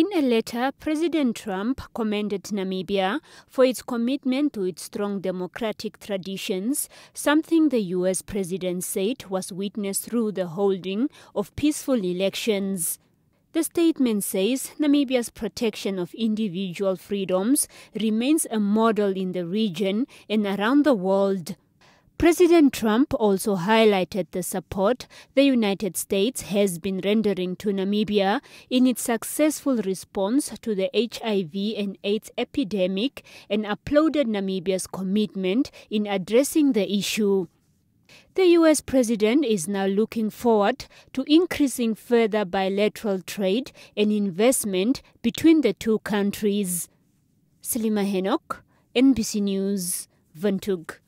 In a letter, President Trump commended Namibia for its commitment to its strong democratic traditions, something the U.S. president said was witnessed through the holding of peaceful elections. The statement says Namibia's protection of individual freedoms remains a model in the region and around the world. President Trump also highlighted the support the United States has been rendering to Namibia in its successful response to the HIV and AIDS epidemic and applauded Namibia's commitment in addressing the issue. The US president is now looking forward to increasing further bilateral trade and investment between the two countries. Selima Henok, NBC News, Ventug.